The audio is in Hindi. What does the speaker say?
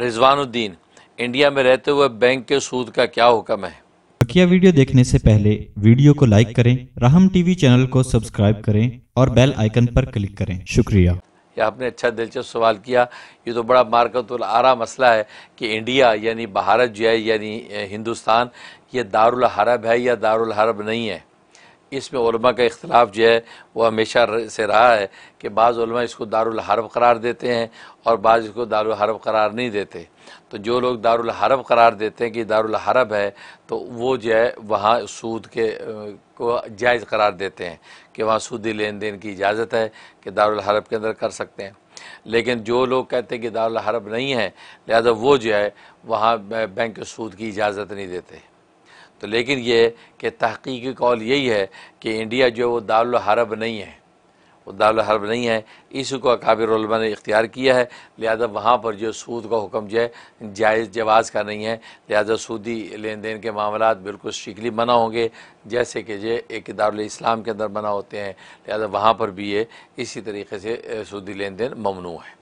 रिजवानुद्दीन इंडिया में रहते हुए बैंक के सूद का क्या हुक्म है बकिया वीडियो देखने से पहले वीडियो को लाइक करें राहम टीवी चैनल को सब्सक्राइब करें और बेल आइकन पर क्लिक करें शुक्रिया ये आपने अच्छा दिलचस्प सवाल किया ये तो बड़ा मार्कत आरा मसला है कि इंडिया यानी भारत जो है यानी हिंदुस्तान ये दारुल हरब है या दारुल हरब नहीं है इसमें का इख्तलाफ जो है वह हमेशा से रहा है कि बाज़ इसको दारुल करार देते हैं और बाज़ इसको दारुल हरब करार नहीं देते तो जो लोग दारुल करार देते हैं कि दारुल है तो वो जो है वहाँ सूद के को जायज़ करार देते हैं कि वहाँ सूदी लेन देन की इजाज़त है कि दारुल के अंदर कर सकते हैं लेकिन जो लोग कहते हैं कि दारुल नहीं है लिहाजा वो जो है वहाँ बैंक सूद की इजाज़त नहीं देते तो लेकिन ये कि तहकीकी कॉल यही है कि इंडिया जो वो दारुल हरब नहीं है वो दारुल हरब नहीं है इसी को अकाबिरमा ने इख्तियार किया है लिहाजा वहाँ पर जो सूद का हुक्म जो है जायज़ जवाज़ का नहीं है लिहाजा सूदी लेन देन के मामला बिल्कुल शिकली मना होंगे जैसे कि ये एक दारुल इस्लाम के अंदर मना होते हैं लिहाजा वहाँ पर भी ये इसी तरीके से सूदी लेन देन ममनू है